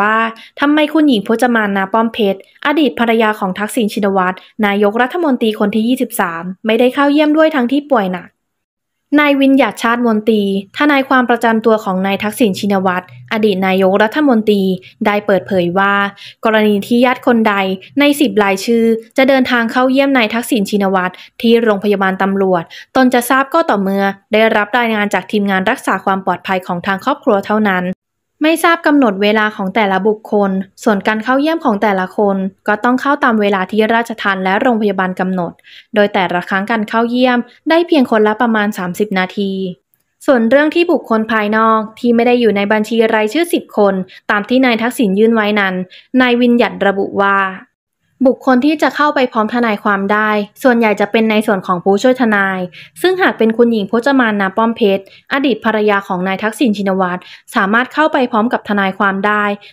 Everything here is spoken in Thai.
ว่าทำไมคุณหญิงพจมานนาป้อมเพชรอดีตภรรยาของทักษิณชินวัตรนายกรัฐมนตรีคนที่ 23 ไม่ได้เข้าเยี่ยมด้วยทั้งที่ป่วยหนักนายวินยัตชาติมนตรี ทนายความประจำตัวของนายทักษิณชินวัตรอดีตนายกรัฐมนตรีได้เปิดเผยว่า กรณีที่ญาติคนใดในสิบรายชื่อจะเดินทางเข้าเยี่ยมนายทักษิณชินวัตรที่โรงพยาบาลตำรวจ ตนจะทราบก็ต่อเมื่อ ได้รับรายงานจากทีมงานรักษาความปลอดภัยของทางครอบครัวเท่านั้นไม่ทราบกำหนดเวลาของแต่ละบุคคล ส่วนการเข้าเยี่ยมของแต่ละคนก็ต้องเข้าตามเวลาที่ราชทันและโรงพยาบาลกำหนด โดยแต่ละครั้งการเข้าเยี่ยม ได้เพียงคนละประมาณ 30 นาที ส่วนเรื่องที่บุคคลภายนอกที่ไม่ได้อยู่ในบัญชีรายชื่อ 10 คน ตามที่นายทักษิณยื่นไว้นั้น นายวินยัดระบุว่าบุคคลที่จะเข้าไปพร้อมทนายความได้ ส่วนใหญ่จะเป็นในส่วนของผู้ช่วยทนาย ซึ่งหากเป็นคุณหญิงพจมานนาป้อมเพชร อดีตภรรยาของนายทักษิณชินวัตร สามารถเข้าไปพร้อมกับทนายความได้